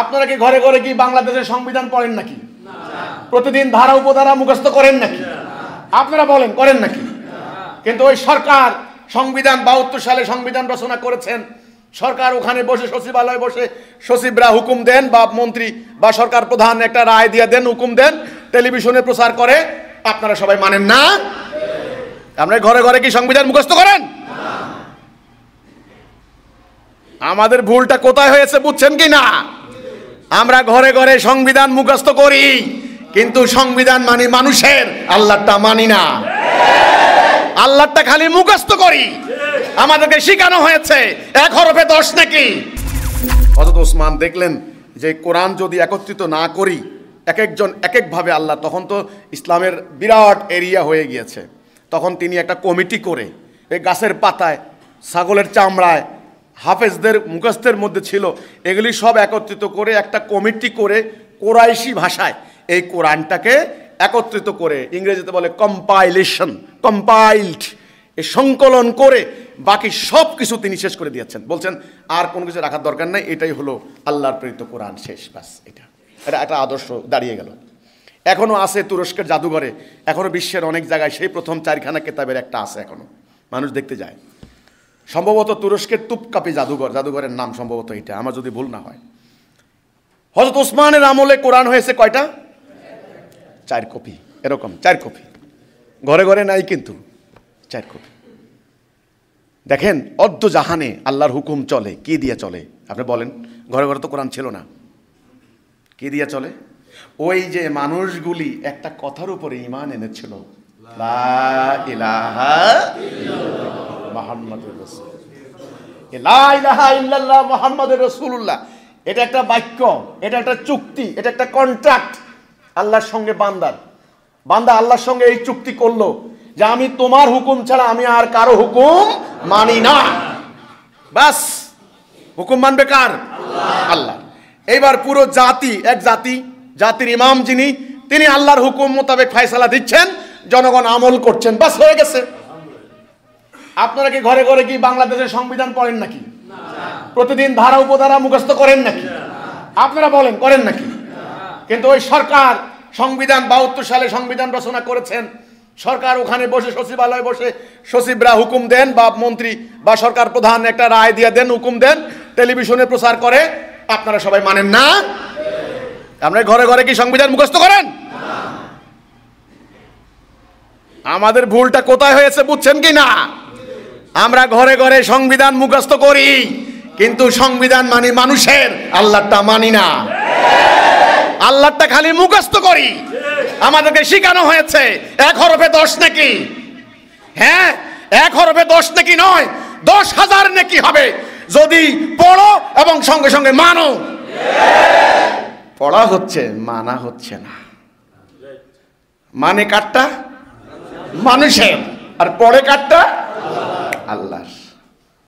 আপনারা কি ঘরে ঘরে কি বাংলাদেশের সংবিধান পড়েন নাকি প্রতিদিন ধারা উপধারা মুখস্থ করেন নাকি আপনারা বলেন করেন নাকি কিন্তু ওই সরকার সংবিধান বাহাত্তর সালে সংবিধান রচনা করেছেন সরকার ওখানে বসে সচিবালয়ে বসে সচিবরা হুকুম দেন বা মন্ত্রী বা সরকার প্রধান একটা রায় দিয়ে দেন হুকুম দেন টেলিভিশনে প্রচার করে আপনারা সবাই মানেন না আপনার ঘরে ঘরে কি সংবিধান মুখস্থ করেন আমাদের ভুলটা কোথায় হয়েছে বুঝছেন কি না আমরা ঘরে ঘরে সংবিধান মুখস্থ করি কিন্তু সংবিধান মানি মানুষের আল্লাহটা মানি না আল্লাহটা খালি মুখস্থ করি আমাদেরকে শিখানো হয়েছে এক হরফে দশ নাকি হজরত ওসমান দেখলেন যে কোরআন যদি একত্রিত না করি এক একজন এক একভাবে আল্লাহ তখন তো ইসলামের বিরাট এরিয়া হয়ে গিয়েছে তখন তিনি একটা কমিটি করে এই গাছের পাতায় ছাগলের চামড়ায় হাফেজদের মুখস্থের মধ্যে ছিল এগুলি সব একত্রিত করে একটা কমিটি করে কোরাইশি ভাষায় এই কোরআনটাকে একত্রিত করে ইংরেজিতে বলে কম্পাইলেশন কম্পাইল্ড এ সংকলন করে বাকি সব কিছু তিনি শেষ করে দিয়েছেন বলছেন আর কোনো কিছু রাখার দরকার নাই এটাই হলো আল্লাহর প্রেরিত কোরআন শেষ বাস এটা এটা একটা আদর্শ দাঁড়িয়ে গেল এখনও আছে তুরস্কের জাদুঘরে এখনও বিশ্বের অনেক জায়গায় সেই প্রথম চারখানা কেতাবের একটা আছে এখনও মানুষ দেখতে যায় সম্ভবত তুরস্কের তুপকাপি জাদুঘর জাদুঘরের নাম সম্ভবত এটা আমার যদি ভুল না হয় হজরত ওসমানের আমলে কোরআন হয়েছে কয়টা চার কপি এরকম চার কপি ঘরে ঘরে নাই কিন্তু চার কপি দেখেন অর্ধ জাহানে আল্লাহর হুকুম চলে কি দিয়ে চলে আপনি বলেন ঘরে ঘরে তো কোরআন ছিল না কি দিয়ে চলে ওই যে মানুষগুলি একটা কথার উপরে ইমান এনেছিল লা ইলাহা মাহাম্মদুর রসুল ইল্লাল্লাহ মোহাম্মদুর রসুল্লাহ এটা একটা বাক্য এটা একটা চুক্তি এটা একটা কন্ট্রাক্ট আল্লাহর সঙ্গে বান্দার বান্দা আল্লাহর সঙ্গে এই চুক্তি করলো যে আমি তোমার হুকুম ছাড়া আমি আর কারো হুকুম মানি না বাস হুকুম মানবে কার আল্লাহ এইবার পুরো জাতি এক জাতি জাতির ইমাম যিনি তিনি আল্লাহর হুকুম মোতাবেক ফায়সালা দিচ্ছেন জনগণ আমল করছেন বাস হয়ে গেছে আপনারা কি ঘরে ঘরে কি বাংলাদেশের সংবিধান পড়েন নাকি প্রতিদিন ধারা উপধারা মুখস্থ করেন নাকি আপনারা বলেন করেন নাকি কিন্তু ওই সরকার সংবিধান বাহাত্তর সালে সংবিধান রচনা করেছেন সরকার ওখানে বসে সচিবালয়ে বসে সচিবরা হুকুম দেন বা মন্ত্রী বা সরকার প্রধান একটা রায় দিয়ে দেন হুকুম দেন টেলিভিশনে প্রচার করে আপনারা সবাই মানেন না আপনারা ঘরে ঘরে কি সংবিধান মুখস্থ করেন আমাদের ভুলটা কোথায় হয়েছে বুঝছেন কি না আমরা ঘরে ঘরে সংবিধান মুখস্থ করি কিন্তু সংবিধান মানি মানুষের আল্লাহটা মানি না আল্লাহটা খালি মুখস্থ করি আমাদেরকে শিখানো হয়েছে এক হরফে দশ নাকি হ্যাঁ এক হরফে দশ নাকি নয় দশ হাজার নাকি হবে যদি পড়ো এবং সঙ্গে সঙ্গে মানো পড়া হচ্ছে মানা হচ্ছে না মানে কাটটা মানুষের আর পড়ে কাটটা Alas.